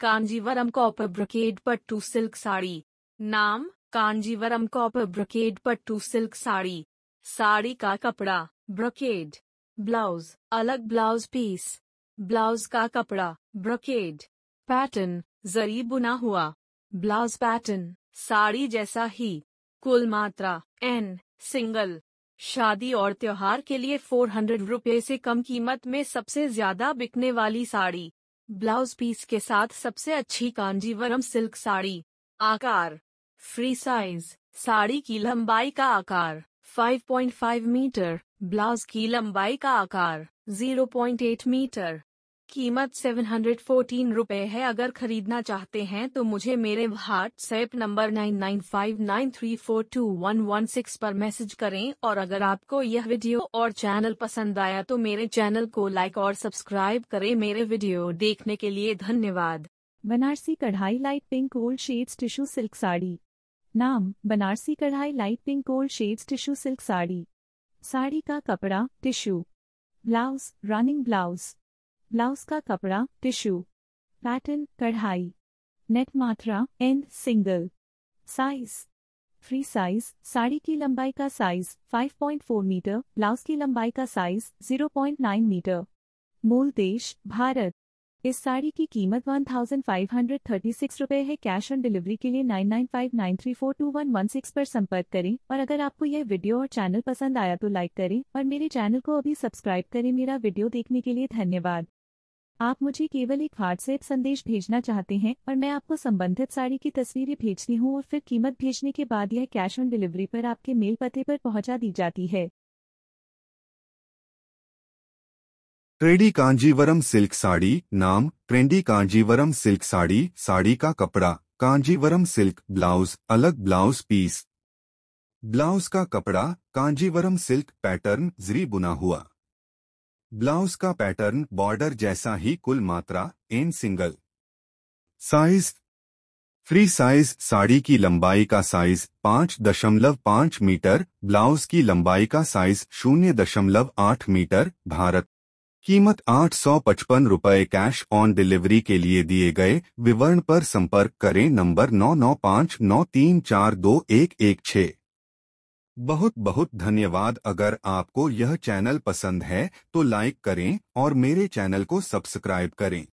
Kanjeevaram copper brocade pattu silk sari नाम Kanjivaram copper brocade pattu silk sari sari का कपड़ा ब्रोकेड ब्लाउज अलग ब्लाउज पीस ब्लाउज का कपड़ा ब्रोकेड पैटर्न जरी बुना हुआ ब्लाउज पैटर्न साड़ी जैसा ही कुल मात्रा एन सिंगल शादी और त्योहार के लिए फोर हंड्रेड रुपये से कम कीमत में सबसे ज्यादा बिकने वाली साड़ी ब्लाउज पीस के साथ सबसे अच्छी कांजीवरम सिल्क साड़ी आकार फ्री साइज साड़ी की लंबाई का आकार 5.5 मीटर ब्लाउज की लंबाई का आकार 0.8 मीटर कीमत सेवन हंड्रेड फोर्टीन रुपए है अगर खरीदना चाहते हैं तो मुझे मेरे WhatsApp number nine nine five nine three four two one one six पर मैसेज करें और अगर आपको यह वीडियो और चैनल पसंद आया तो मेरे चैनल को लाइक और सब्सक्राइब करें मेरे वीडियो देखने के लिए धन्यवाद बनारसी कढ़ाई light pink old shades tissue silk sari नाम बनारसी कढ़ाई light pink old shades tissue silk sari sari का कपड़ा tissue blouse running blouse blouse का कपड़ा टिश्यू पैटर्न कढ़ाई नेट मात्रा and single size free size sari की लंबाई का साइज 5.4 मीटर ब्लाउज की लंबाई का साइज 0.9 मीटर मूल देश भारत इस साड़ी की कीमत one thousand five hundred thirty six है कैश ऑन डिलीवरी के लिए nine nine five nine three four two one one six पर संपर्क करें और अगर आपको यह वीडियो और चैनल पसंद आया तो लाइक करें और मेरे चैनल को अभी सब्सक्राइब करें मेरा वीडियो देखने के लिए धन्यवाद आप मुझे केवल एक व्हाट्सएप संदेश भेजना चाहते हैं और मैं आपको संबंधित साड़ी की तस्वीरें भेजती हूँ और फिर कीमत भेजने के बाद यह कैश ऑन डिलीवरी पर आपके मेल पते पर पहुँचा दी जाती है ट्रेडी कांजीवरम सिल्क साड़ी नाम ट्रेंडी कांजीवरम सिल्क साड़ी साड़ी का कपड़ा कांजीवरम सिल्क ब्लाउज अलग ब्लाउज पीस ब्लाउज का कपड़ा कांजीवरम सिल्क पैटर्न जरी बुना हुआ ब्लाउज का पैटर्न बॉर्डर जैसा ही कुल मात्रा and single size free size sari की लंबाई का साइज पाँच दशमलव पाँच मीटर ब्लाउज की लंबाई का साइज शून्य दशमलव आठ मीटर भारत कीमत आठ सौ पचपन रुपये कैश ऑन डिलीवरी के लिए दिए गए विवरण पर संपर्क करें नंबर नौ नौ पाँच नौ तीन चार दो एक एक छः बहुत बहुत धन्यवाद अगर आपको यह चैनल पसंद है तो लाइक करें और मेरे चैनल को सब्सक्राइब करें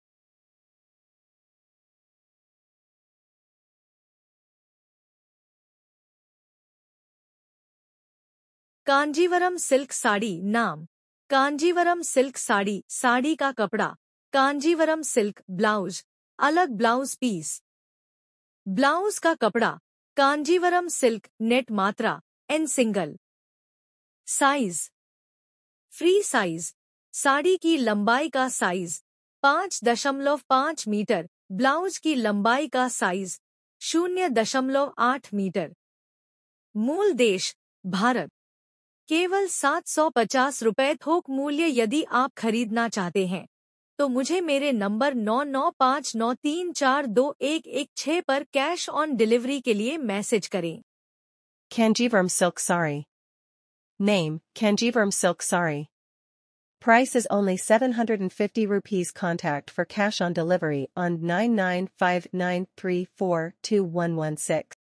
कांजीवरम सिल्क साड़ी नाम कांजीवरम सिल्क साड़ी साड़ी का कपड़ा कांजीवरम सिल्क ब्लाउज अलग ब्लाउज पीस ब्लाउज का कपड़ा कांजीवरम सिल्क नेट मात्रा and single size free size sari की लंबाई का साइज पाँच दशमलव पांच मीटर ब्लाउज की लंबाई का साइज शून्य दशमलव आठ मीटर मूल देश भारत केवल सात सौ पचास रुपये थोक मूल्य यदि आप खरीदना चाहते हैं तो मुझे मेरे नंबर नौ नौ पाँच नौ तीन चार दो एक एक छः पर कैश ऑन डिलीवरी के लिए मैसेज करें Kanjivaram silk sari. Name, Kanjivaram silk sari. Price is only 750 rupees contact for cash on delivery on 9959342116.